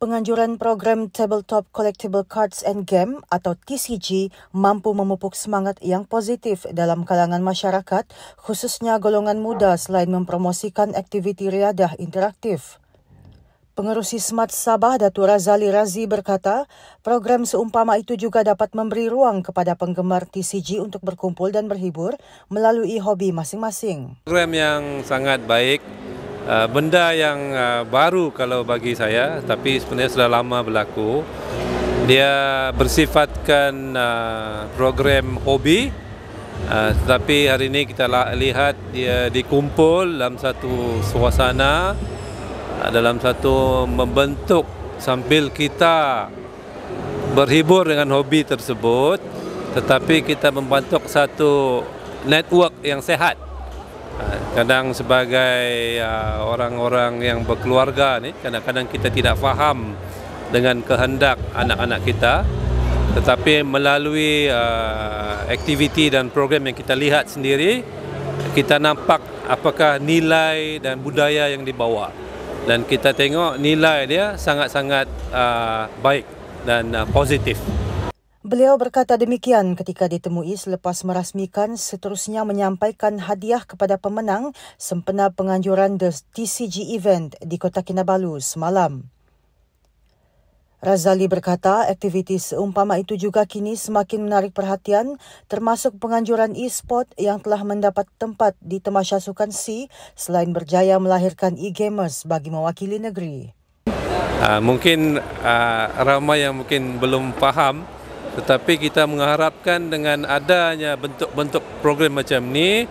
Penganjuran program Tabletop Collectible Cards and Game atau TCG mampu memupuk semangat yang positif dalam kalangan masyarakat khususnya golongan muda selain mempromosikan aktiviti riadah interaktif. Pengerusi Smart Sabah Datu Razali Razi berkata, program seumpama itu juga dapat memberi ruang kepada penggemar TCG untuk berkumpul dan berhibur melalui hobi masing-masing. Program yang sangat baik Ah, benda yang uh, baru kalau bagi saya tapi sebenarnya sudah lama berlaku dia bersifatkan uh, program hobi uh, tapi hari ini kita lihat dia dikumpul dalam satu suasana uh, dalam satu membentuk sambil kita berhibur dengan hobi tersebut tetapi kita membentuk satu network yang sehat kadang sebagai uh, orang-orang uh, yang berkeluarga ni kadang-kadang kita tidak faham dengan kehendak anak-anak kita tetapi melalui uh, aktiviti dan program yang kita lihat sendiri kita nampak apakah nilai dan budaya yang dibawa dan kita tengok nilai dia sangat-sangat uh, baik dan uh, positif Beliau berkata demikian ketika ditemui selepas merasmikan seterusnya menyampaikan hadiah kepada pemenang sempena penganjuran The TCG event di Kota Kinabalu semalam. Razali berkata aktiviti seumpama itu juga kini semakin menarik perhatian termasuk penganjuran e-sport yang telah mendapat tempat di Temasya Sukan C selain berjaya melahirkan e-gamers bagi mewakili negeri. Uh, mungkin uh, ramai yang mungkin belum faham tetapi kita mengharapkan dengan adanya bentuk-bentuk program macam ni,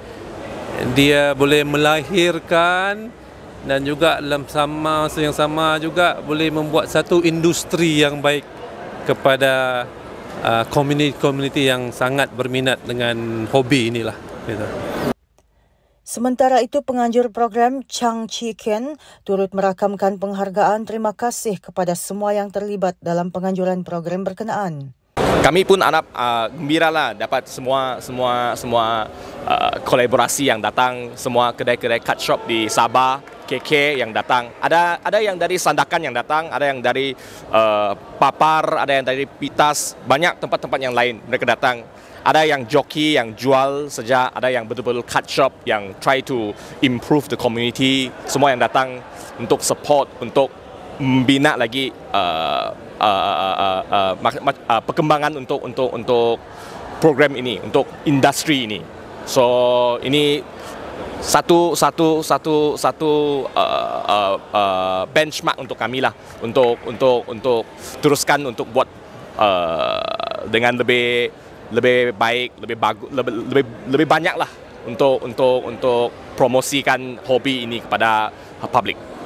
dia boleh melahirkan dan juga dalam sama yang sama juga boleh membuat satu industri yang baik kepada komuniti-komuniti uh, yang sangat berminat dengan hobi inilah. Gitu. Sementara itu, penganjur program Chang Chi Ken turut merakamkan penghargaan terima kasih kepada semua yang terlibat dalam penganjuran program berkenaan kami pun anak uh, ah, gembira lah dapat semua semua semua uh, kolaborasi yang datang semua kedai-kedai cut shop di Sabah KK yang datang ada ada yang dari Sandakan yang datang ada yang dari uh, Papar ada yang dari Pitas banyak tempat-tempat yang lain mereka datang ada yang joki yang jual saja ada yang betul-betul cut shop yang try to improve the community semua yang datang untuk support untuk membina lagi uh, uh, uh, uh, uh, perkembangan untuk untuk untuk program ini untuk industri ini. So ini satu satu satu satu uh, uh, uh, benchmark untuk kami lah untuk untuk untuk teruskan untuk buat uh, dengan lebih lebih baik lebih bagus lebih lebih, lebih banyak lah untuk untuk untuk promosikan hobi ini kepada publik.